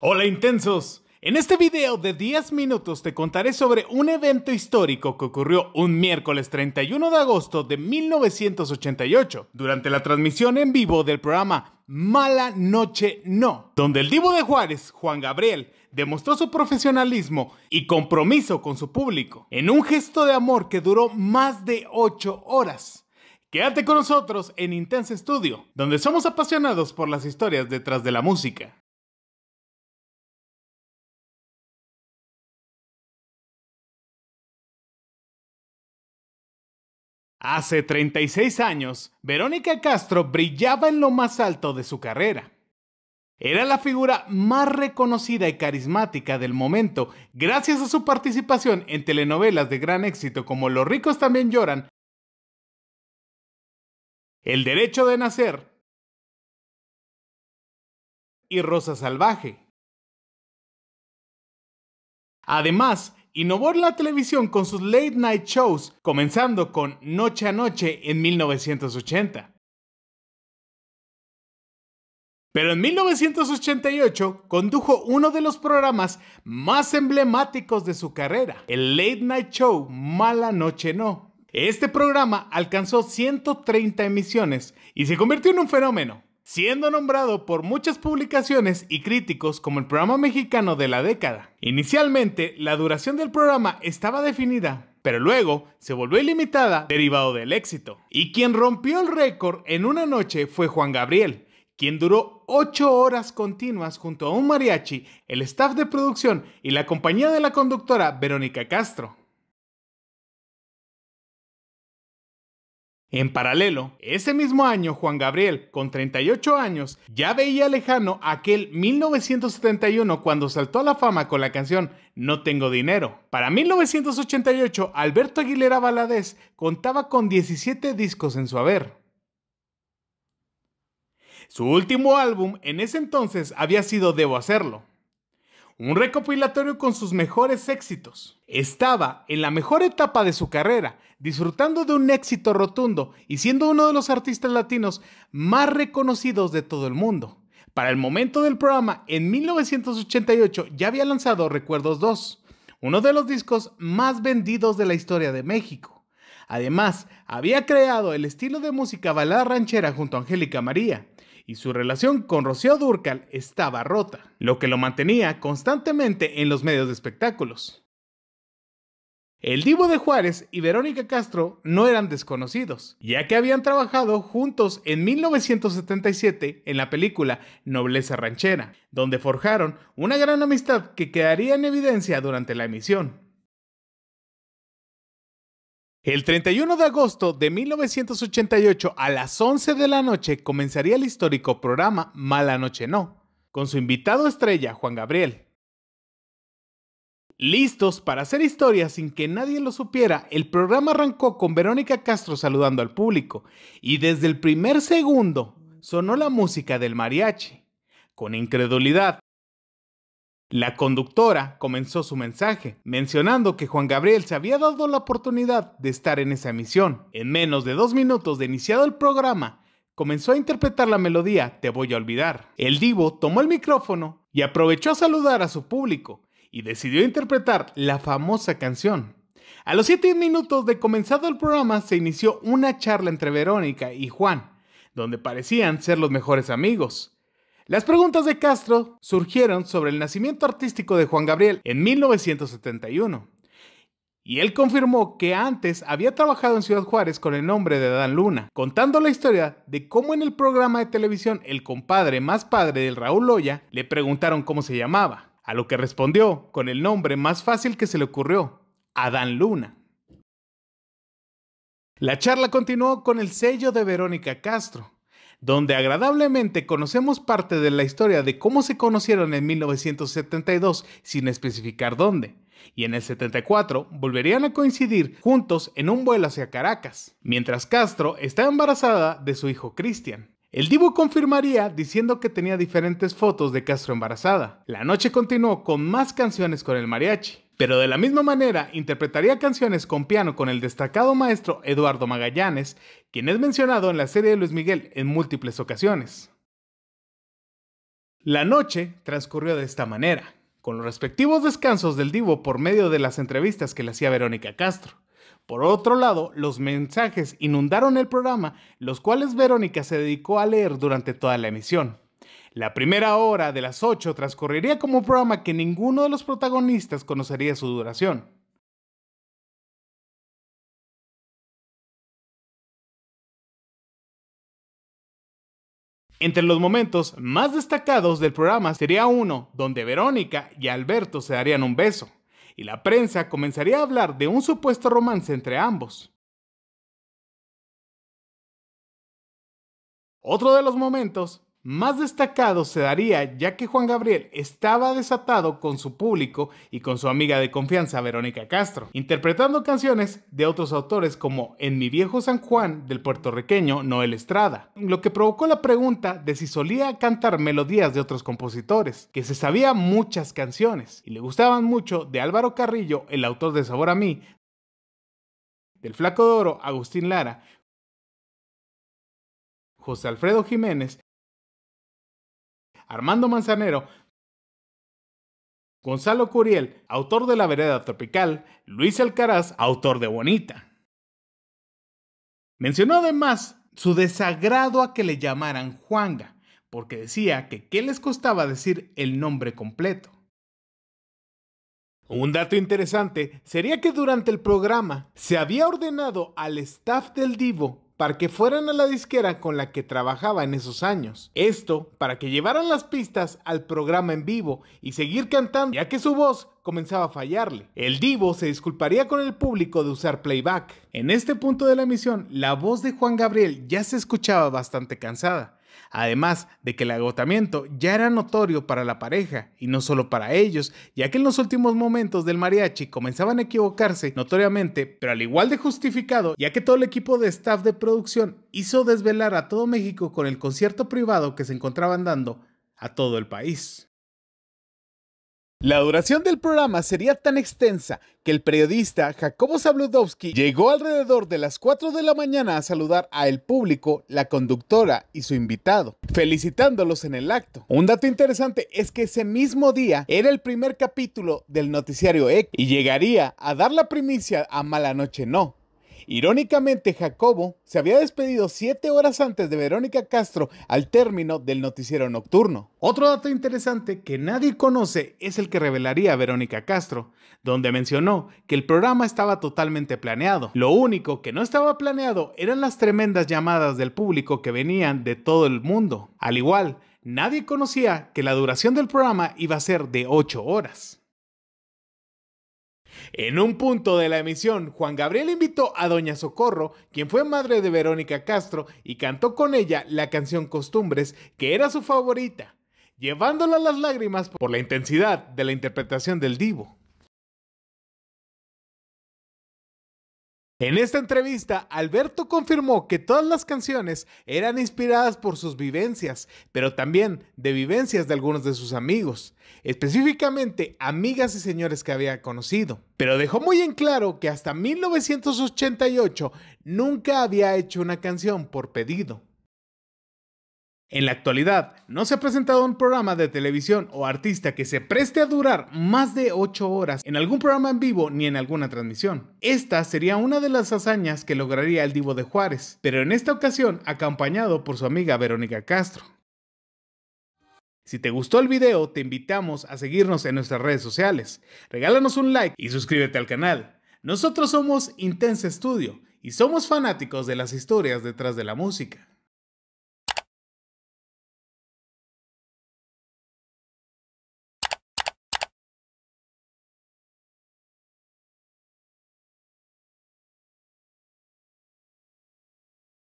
Hola intensos, en este video de 10 minutos te contaré sobre un evento histórico que ocurrió un miércoles 31 de agosto de 1988 durante la transmisión en vivo del programa Mala Noche No, donde el divo de Juárez, Juan Gabriel, demostró su profesionalismo y compromiso con su público en un gesto de amor que duró más de 8 horas. Quédate con nosotros en Intense Studio, donde somos apasionados por las historias detrás de la música. Hace 36 años, Verónica Castro brillaba en lo más alto de su carrera. Era la figura más reconocida y carismática del momento, gracias a su participación en telenovelas de gran éxito como Los ricos también lloran, El derecho de nacer y Rosa Salvaje. Además, innovó en la televisión con sus late night shows, comenzando con Noche a Noche en 1980. Pero en 1988 condujo uno de los programas más emblemáticos de su carrera, el late night show Mala Noche No. Este programa alcanzó 130 emisiones y se convirtió en un fenómeno siendo nombrado por muchas publicaciones y críticos como el programa mexicano de la década. Inicialmente, la duración del programa estaba definida, pero luego se volvió ilimitada derivado del éxito. Y quien rompió el récord en una noche fue Juan Gabriel, quien duró 8 horas continuas junto a un mariachi, el staff de producción y la compañía de la conductora Verónica Castro. En paralelo, ese mismo año Juan Gabriel, con 38 años, ya veía lejano aquel 1971 cuando saltó a la fama con la canción No tengo dinero. Para 1988, Alberto Aguilera Valadez contaba con 17 discos en su haber. Su último álbum en ese entonces había sido Debo hacerlo, un recopilatorio con sus mejores éxitos. Estaba en la mejor etapa de su carrera, disfrutando de un éxito rotundo y siendo uno de los artistas latinos más reconocidos de todo el mundo. Para el momento del programa, en 1988 ya había lanzado Recuerdos 2, uno de los discos más vendidos de la historia de México. Además, había creado el estilo de música balada ranchera junto a Angélica María, y su relación con Rocío Durcal estaba rota, lo que lo mantenía constantemente en los medios de espectáculos. El Divo de Juárez y Verónica Castro no eran desconocidos, ya que habían trabajado juntos en 1977 en la película Nobleza Ranchera, donde forjaron una gran amistad que quedaría en evidencia durante la emisión. El 31 de agosto de 1988 a las 11 de la noche comenzaría el histórico programa Mala Noche No, con su invitado estrella Juan Gabriel. Listos para hacer historia sin que nadie lo supiera, el programa arrancó con Verónica Castro saludando al público y desde el primer segundo sonó la música del mariachi. Con incredulidad, la conductora comenzó su mensaje mencionando que Juan Gabriel se había dado la oportunidad de estar en esa misión. En menos de dos minutos de iniciado el programa, comenzó a interpretar la melodía Te voy a olvidar. El divo tomó el micrófono y aprovechó a saludar a su público y decidió interpretar la famosa canción. A los siete minutos de comenzado el programa se inició una charla entre Verónica y Juan, donde parecían ser los mejores amigos. Las preguntas de Castro surgieron sobre el nacimiento artístico de Juan Gabriel en 1971. Y él confirmó que antes había trabajado en Ciudad Juárez con el nombre de Adán Luna, contando la historia de cómo en el programa de televisión El compadre más padre del Raúl Loya le preguntaron cómo se llamaba, a lo que respondió con el nombre más fácil que se le ocurrió, Adán Luna. La charla continuó con el sello de Verónica Castro, donde agradablemente conocemos parte de la historia de cómo se conocieron en 1972 sin especificar dónde. Y en el 74 volverían a coincidir juntos en un vuelo hacia Caracas, mientras Castro está embarazada de su hijo Cristian. El Divo confirmaría diciendo que tenía diferentes fotos de Castro embarazada. La noche continuó con más canciones con el mariachi. Pero de la misma manera, interpretaría canciones con piano con el destacado maestro Eduardo Magallanes, quien es mencionado en la serie de Luis Miguel en múltiples ocasiones. La noche transcurrió de esta manera, con los respectivos descansos del divo por medio de las entrevistas que le hacía Verónica Castro. Por otro lado, los mensajes inundaron el programa, los cuales Verónica se dedicó a leer durante toda la emisión. La primera hora de las 8 transcurriría como un programa que ninguno de los protagonistas conocería su duración. Entre los momentos más destacados del programa sería uno donde Verónica y Alberto se darían un beso, y la prensa comenzaría a hablar de un supuesto romance entre ambos. Otro de los momentos más destacado se daría ya que Juan Gabriel estaba desatado con su público y con su amiga de confianza Verónica Castro, interpretando canciones de otros autores como En mi viejo San Juan del puertorriqueño Noel Estrada, lo que provocó la pregunta de si solía cantar melodías de otros compositores, que se sabía muchas canciones y le gustaban mucho de Álvaro Carrillo, el autor de Sabor a mí, del Flaco de Oro Agustín Lara, José Alfredo Jiménez, Armando Manzanero, Gonzalo Curiel, autor de La Vereda Tropical, Luis Alcaraz, autor de Bonita. Mencionó además su desagrado a que le llamaran Juanga, porque decía que qué les costaba decir el nombre completo. Un dato interesante sería que durante el programa se había ordenado al staff del divo para que fueran a la disquera con la que trabajaba en esos años. Esto para que llevaran las pistas al programa en vivo y seguir cantando, ya que su voz comenzaba a fallarle. El divo se disculparía con el público de usar playback. En este punto de la emisión, la voz de Juan Gabriel ya se escuchaba bastante cansada Además de que el agotamiento ya era notorio para la pareja y no solo para ellos, ya que en los últimos momentos del mariachi comenzaban a equivocarse notoriamente, pero al igual de justificado, ya que todo el equipo de staff de producción hizo desvelar a todo México con el concierto privado que se encontraban dando a todo el país. La duración del programa sería tan extensa que el periodista Jacobo Zabludowski llegó alrededor de las 4 de la mañana a saludar a el público, la conductora y su invitado, felicitándolos en el acto. Un dato interesante es que ese mismo día era el primer capítulo del noticiario X y llegaría a dar la primicia a Mala Noche No, Irónicamente, Jacobo se había despedido siete horas antes de Verónica Castro al término del noticiero nocturno. Otro dato interesante que nadie conoce es el que revelaría Verónica Castro, donde mencionó que el programa estaba totalmente planeado. Lo único que no estaba planeado eran las tremendas llamadas del público que venían de todo el mundo. Al igual, nadie conocía que la duración del programa iba a ser de 8 horas. En un punto de la emisión, Juan Gabriel invitó a Doña Socorro, quien fue madre de Verónica Castro, y cantó con ella la canción Costumbres, que era su favorita, llevándola a las lágrimas por la intensidad de la interpretación del divo. En esta entrevista, Alberto confirmó que todas las canciones eran inspiradas por sus vivencias, pero también de vivencias de algunos de sus amigos, específicamente amigas y señores que había conocido. Pero dejó muy en claro que hasta 1988 nunca había hecho una canción por pedido. En la actualidad, no se ha presentado un programa de televisión o artista que se preste a durar más de 8 horas en algún programa en vivo ni en alguna transmisión. Esta sería una de las hazañas que lograría el Divo de Juárez, pero en esta ocasión acompañado por su amiga Verónica Castro. Si te gustó el video, te invitamos a seguirnos en nuestras redes sociales. Regálanos un like y suscríbete al canal. Nosotros somos Intense Studio y somos fanáticos de las historias detrás de la música.